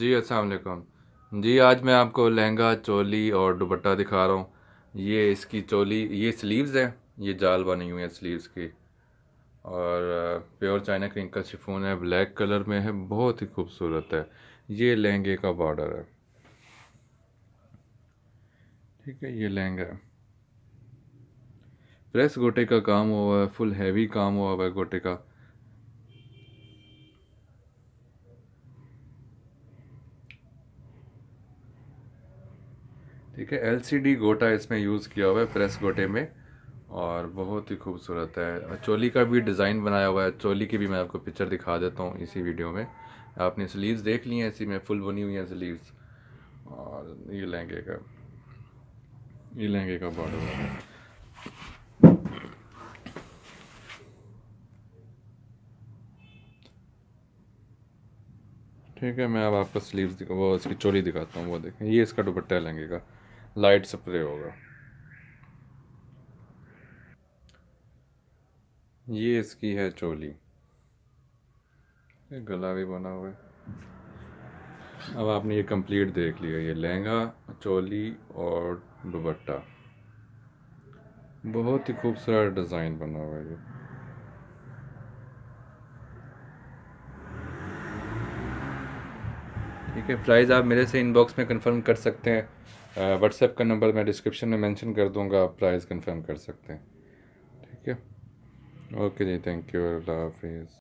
जी अस्सलाम जी आज मैं आपको लहंगा चोली और दुपट्टा दिखा रहा हूँ ये इसकी चोली ये स्लीव्स हैं ये जाल बनी हुई है स्लीव्स की और प्योर चाइना क्रिंग का शिफोन है ब्लैक कलर में है बहुत ही खूबसूरत है ये लहंगे का बॉर्डर है ठीक है ये लहंगा है प्रेस गोटे का काम हुआ है फुल हैवी काम हुआ हुआ है गोटे का ठीक है एलसीडी गोटा इसमें यूज़ किया हुआ है प्रेस गोटे में और बहुत ही खूबसूरत है चोली का भी डिज़ाइन बनाया हुआ है चोली की भी मैं आपको पिक्चर दिखा देता हूँ इसी वीडियो में आपने स्लीव्स देख ली हैं इसी में फुल बनी हुई हैं स्लीव्स और ये लहंगे का ये लहंगे का बॉर्डर ठीक है मैं अब आपको स्लीव्स दिखा वो इसकी चोली दिखाता हूँ वो देखें ये इसका दुपट्टा लहंगे का लाइट स्प्रे होगा ये इसकी है चोली गला भी बना हुआ है अब आपने ये कंप्लीट देख लिया ये लहंगा चोली और दुपट्टा बहुत ही खूबसूरत डिज़ाइन बना हुआ है ये ठीक है प्राइस आप मेरे से इनबॉक्स में कंफर्म कर सकते हैं व्हाट्सएप का नंबर मैं डिस्क्रिप्शन में मेंशन कर दूंगा आप प्राइस कंफर्म कर सकते हैं ठीक है ओके जी थैंक यू अल्लाह हाफिज़